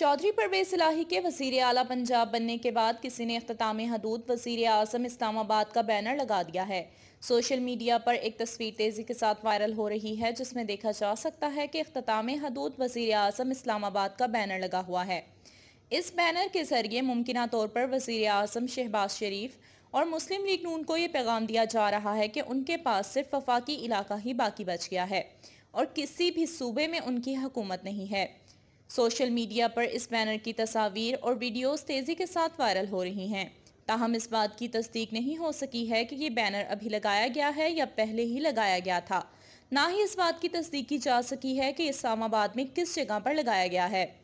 चौधरी परवेज सिलाही के वजीर अला पंजाब बनने के बाद किसी ने अख्ताम हदूद वजीर अजम इस्लामाबाद का बैनर लगा दिया है सोशल मीडिया पर एक तस्वीर तेज़ी के साथ वायरल हो रही है जिसमें देखा जा सकता है कि अख्ताम हदूद वजीर अजम इस्लामाबाद का बैनर लगा हुआ है इस बैनर के ज़रिए मुमकिन तौर पर वजीर अजम शहबाज शरीफ और मुस्लिम लीग नून को ये पैगाम दिया जा रहा है कि उनके पास सिर्फ वफाकी इलाका ही बाकी बच गया है और किसी भी सूबे में उनकी हकूमत नहीं है सोशल मीडिया पर इस बैनर की तस्वीर और वीडियोस तेज़ी के साथ वायरल हो रही हैं ताहम इस बात की तस्दीक नहीं हो सकी है कि ये बैनर अभी लगाया गया है या पहले ही लगाया गया था ना ही इस बात की तस्दीक की जा सकी है कि इस्लामाबाद में किस जगह पर लगाया गया है